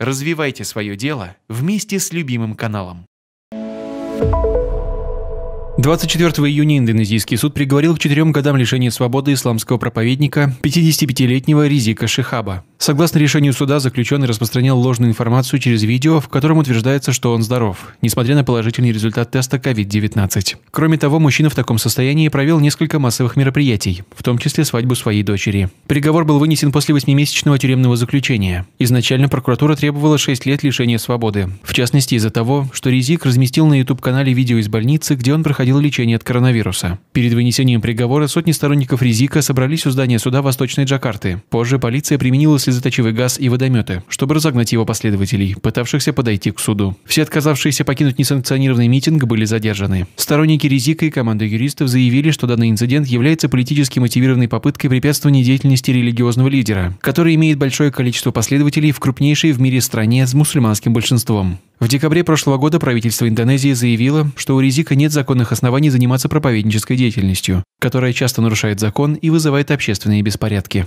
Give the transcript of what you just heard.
Развивайте свое дело вместе с любимым каналом. 24 июня индонезийский суд приговорил к четырем годам лишения свободы исламского проповедника 55-летнего Ризика Шихаба. Согласно решению суда, заключенный распространял ложную информацию через видео, в котором утверждается, что он здоров, несмотря на положительный результат теста COVID-19. Кроме того, мужчина в таком состоянии провел несколько массовых мероприятий, в том числе свадьбу своей дочери. Приговор был вынесен после восьмимесячного тюремного заключения. Изначально прокуратура требовала 6 лет лишения свободы. В частности, из-за того, что Резик разместил на YouTube-канале видео из больницы, где он проходил лечение от коронавируса. Перед вынесением приговора сотни сторонников Ризика собрались у здания суда Восточной Джакарты. Позже полиция применила слезоточивый газ и водометы, чтобы разогнать его последователей, пытавшихся подойти к суду. Все отказавшиеся покинуть несанкционированный митинг были задержаны. Сторонники Ризика и команда юристов заявили, что данный инцидент является политически мотивированной попыткой препятствования деятельности религиозного лидера, который имеет большое количество последователей в крупнейшей в мире стране с мусульманским большинством. В декабре прошлого года правительство Индонезии заявило, что у Резика нет законных оснований заниматься проповеднической деятельностью, которая часто нарушает закон и вызывает общественные беспорядки.